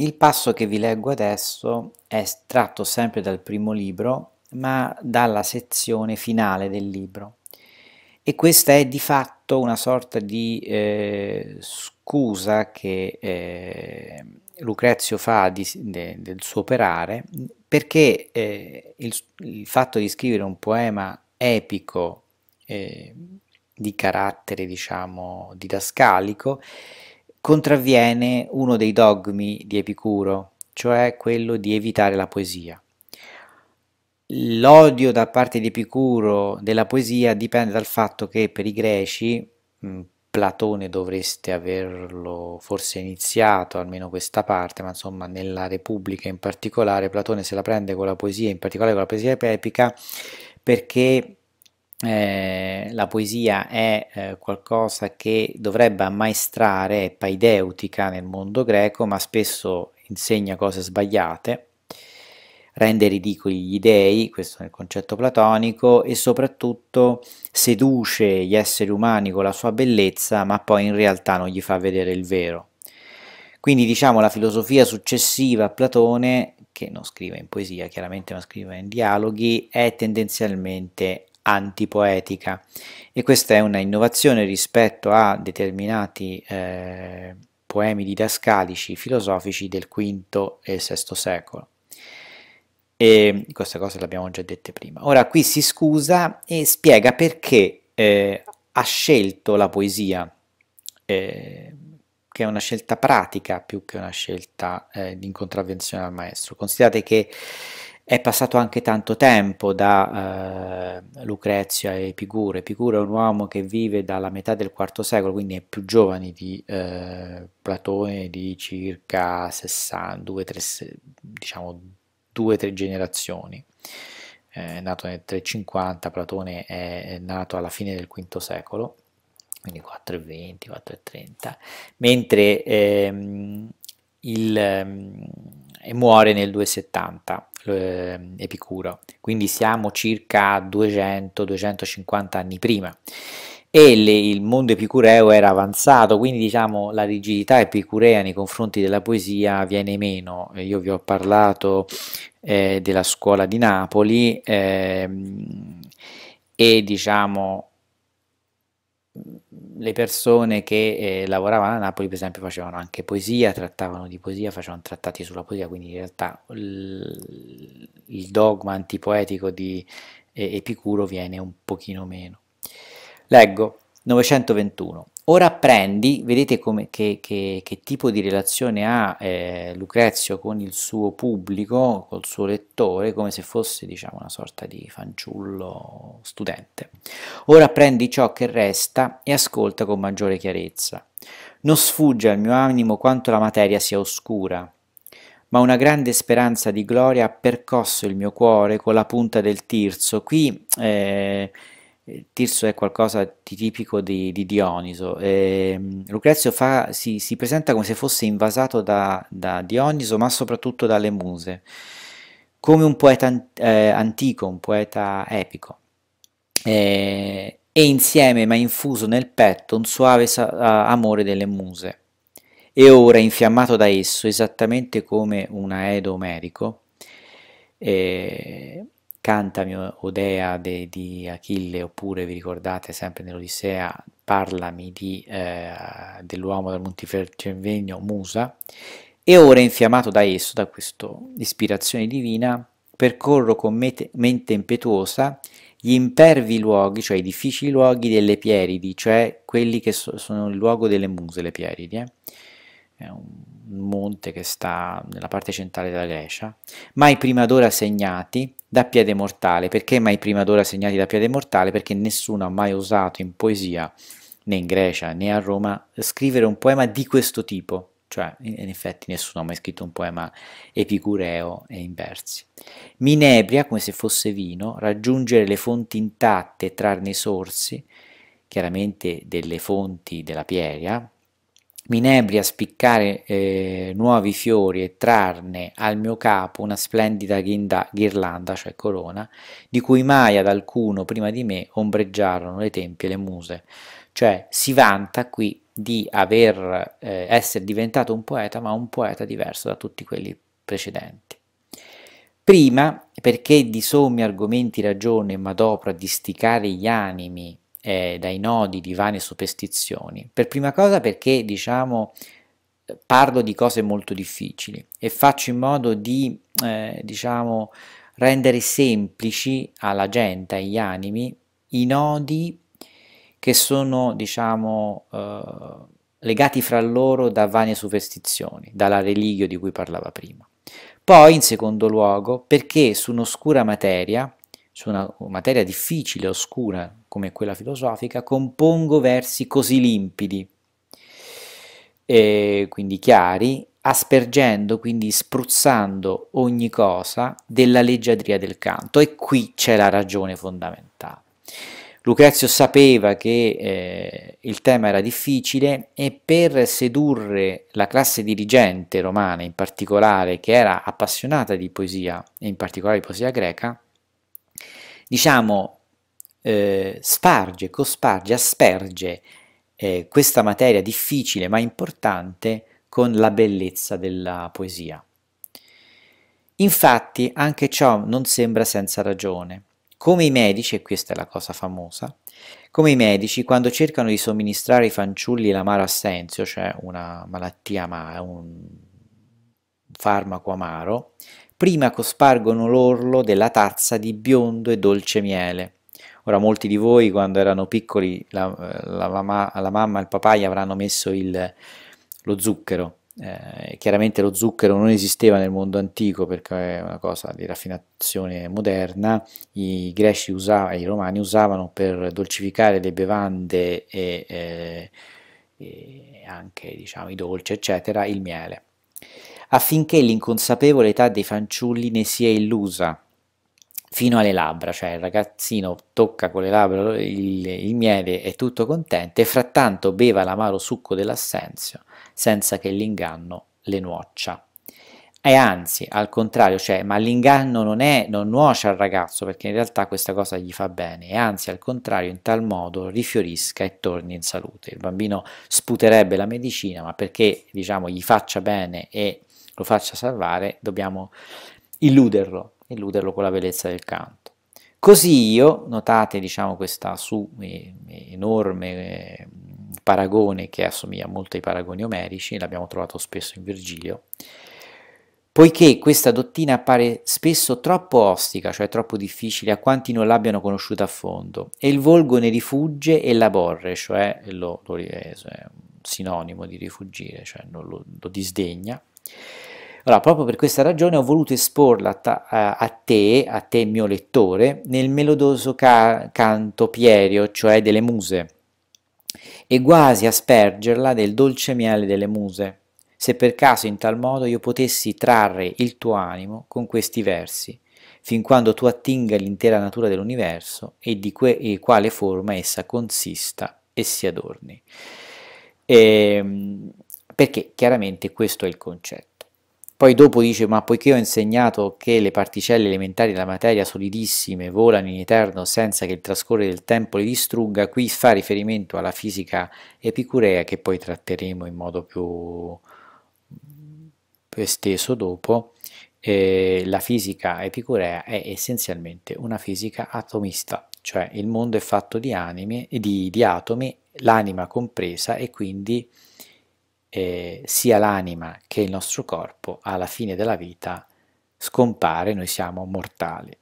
Il passo che vi leggo adesso è tratto sempre dal primo libro, ma dalla sezione finale del libro. E questa è di fatto una sorta di eh, scusa che eh, Lucrezio fa di, de, del suo operare, perché eh, il, il, fatto di scrivere un poema epico eh, di carattere, diciamo, didascalico, contravviene uno dei dogmi di Epicuro, cioè quello di evitare la poesia. L'odio da parte di Epicuro della poesia dipende dal fatto che per i greci, Platone dovreste averlo forse iniziato, almeno questa parte, ma insomma nella Repubblica in particolare, Platone se la prende con la poesia, in particolare con la poesia epica, perché eh, la poesia è eh, qualcosa che dovrebbe ammaestrare, è paideutica nel mondo greco, ma spesso insegna cose sbagliate, rende ridicoli gli dei, questo è il concetto platonico, e soprattutto seduce gli esseri umani con la sua bellezza, ma poi in realtà non gli fa vedere il vero. Quindi diciamo la filosofia successiva a Platone, che non scrive in poesia, chiaramente ma scrive in dialoghi, è tendenzialmente antipoetica e questa è una innovazione rispetto a determinati eh, poemi didascalici filosofici del V e VI secolo. E queste cose le già detta prima. Ora qui si scusa e spiega perché eh, ha scelto la poesia, eh, che è una scelta pratica più che una scelta eh, in contravvenzione al maestro. Considerate che è passato anche tanto tempo da eh, Lucrezio a Epicuro. Epicuro è un uomo che vive dalla metà del IV secolo, quindi è più giovane di eh, Platone di circa 60, due, tre, diciamo due o tre generazioni. È nato nel 350, Platone è nato alla fine del V secolo, quindi 420, 430, mentre ehm, il, ehm, e muore nel 270 eh, Epicuro, quindi siamo circa 200-250 anni prima e le, il mondo epicureo era avanzato, quindi diciamo la rigidità epicurea nei confronti della poesia viene meno. Io vi ho parlato eh, della scuola di Napoli eh, e diciamo le persone che eh, lavoravano a Napoli, per esempio, facevano anche poesia, trattavano di poesia, facevano trattati sulla poesia, quindi in realtà il dogma antipoetico di eh, Epicuro viene un pochino meno. Leggo 921. Ora prendi, vedete come, che, che, che, tipo di relazione ha eh, Lucrezio con il suo pubblico, col suo lettore, come se fosse diciamo, una sorta di fanciullo studente. Ora prendi ciò che resta e ascolta con maggiore chiarezza. Non sfugge al mio animo quanto la materia sia oscura, ma una grande speranza di gloria ha percosso il mio cuore con la punta del tirso. Qui... Eh, Tirso è qualcosa di tipico di, di Dioniso. E, ehm, Lucrezio fa, si, si, presenta come se fosse invasato da, da, Dioniso, ma soprattutto dalle muse, come un poeta eh, antico, un poeta epico. E, eh, e, insieme, ma infuso nel petto, un suave amore delle muse. E ora, infiammato da esso, esattamente come un aedo omerico, eh, Cantami, Odea de, di Achille, oppure vi ricordate sempre nell'Odissea, parlami eh, dell'uomo del Montifergenvegno, Musa, e ora infiammato da esso, da questa ispirazione divina, percorro con mete, mente impetuosa gli impervi luoghi, cioè i difficili luoghi delle Pieridi, cioè quelli che so, sono il luogo delle muse, le Pieridi, eh? è un monte che sta nella parte centrale della Grecia, mai prima d'ora segnati da piede mortale. Perché mai prima d'ora segnati da piede mortale? Perché nessuno ha mai osato in poesia, né in Grecia né a Roma, scrivere un poema di questo tipo. Cioè, in effetti nessuno ha mai scritto un poema epicureo e in versi. Minebria, come se fosse vino, raggiungere le fonti intatte, trarne i sorsi, chiaramente delle fonti della Pieria, a spiccare eh, nuovi fiori e trarne al mio capo una splendida ghinda, ghirlanda, cioè corona, di cui mai ad alcuno prima di me ombreggiarono le tempie e le muse. Cioè si vanta qui di aver, eh, essere diventato un poeta, ma un poeta diverso da tutti quelli precedenti. Prima, perché di sommi argomenti ragione, ma d'opra di sticare gli animi eh, dai nodi di varie superstizioni. Per prima cosa perché diciamo parlo di cose molto difficili e faccio in modo di eh, diciamo rendere semplici alla gente, agli animi, i nodi che sono diciamo eh, legati fra loro da varie superstizioni, dalla religio di cui parlava prima. Poi, in secondo luogo, perché su un'oscura materia su una materia difficile, oscura come quella filosofica, compongo versi così limpidi, e quindi chiari, aspergendo, quindi spruzzando ogni cosa della leggiadria del canto. E qui c'è la ragione fondamentale. Lucrezio sapeva che eh, il tema era difficile e per sedurre la classe dirigente romana in particolare, che era appassionata di poesia e in particolare di poesia greca, diciamo, eh, sparge, cosparge, asperge eh, questa materia difficile ma importante con la bellezza della poesia. Infatti anche ciò non sembra senza ragione. Come i medici, e questa è la cosa famosa, come i medici quando cercano di somministrare ai fanciulli l'amaro assenzio, cioè una malattia amara, un farmaco amaro, prima cospargono l'orlo della tazza di biondo e dolce miele. Ora molti di voi quando erano piccoli la, la, mamma, la mamma e il papà gli avranno messo il, lo zucchero. Eh, chiaramente lo zucchero non esisteva nel mondo antico perché è una cosa di raffinazione moderna, i greci usavano, i romani usavano per dolcificare le bevande e, eh, e anche diciamo, i dolci, eccetera, il miele affinché l'inconsapevole età dei fanciulli ne sia illusa fino alle labbra, cioè il ragazzino tocca con le labbra il, il miele è tutto contento, e frattanto beva l'amaro succo dell'assenzio senza che l'inganno le nuoccia. E anzi, al contrario, cioè, ma l'inganno non, è, non nuoce al ragazzo perché in realtà questa cosa gli fa bene, e anzi, al contrario, in tal modo rifiorisca e torni in salute. Il bambino sputerebbe la medicina, ma perché diciamo gli faccia bene e lo faccia salvare, dobbiamo illuderlo, illuderlo con la bellezza del canto. Così io, notate diciamo questa su, eh, enorme eh, paragone che assomiglia molto ai paragoni omerici, l'abbiamo trovato spesso in Virgilio, poiché questa dottrina appare spesso troppo ostica, cioè troppo difficile a quanti non l'abbiano conosciuta a fondo, e il volgo ne rifugge e la borre, cioè lo, lo, eh, è un sinonimo di rifugire, cioè lo, lo disdegna, allora, proprio per questa ragione ho voluto esporla a te, a te mio lettore, nel melodoso ca canto pierio, cioè delle muse, e quasi aspergerla del dolce miele delle muse, se per caso in tal modo io potessi trarre il tuo animo con questi versi, fin quando tu attinga l'intera natura dell'universo e di e quale forma essa consista e si adorni. Ehm perché chiaramente questo è il concetto. Poi dopo dice, ma poiché ho insegnato che le particelle elementari della materia solidissime volano in eterno senza che il trascorrere del tempo le distrugga, qui fa riferimento alla fisica epicurea che poi tratteremo in modo più, più esteso dopo. Eh, la fisica epicurea è essenzialmente una fisica atomista, cioè il mondo è fatto di, anime, di, di atomi, l'anima compresa e quindi eh, sia l'anima che il nostro corpo alla fine della vita scompare, noi siamo mortali.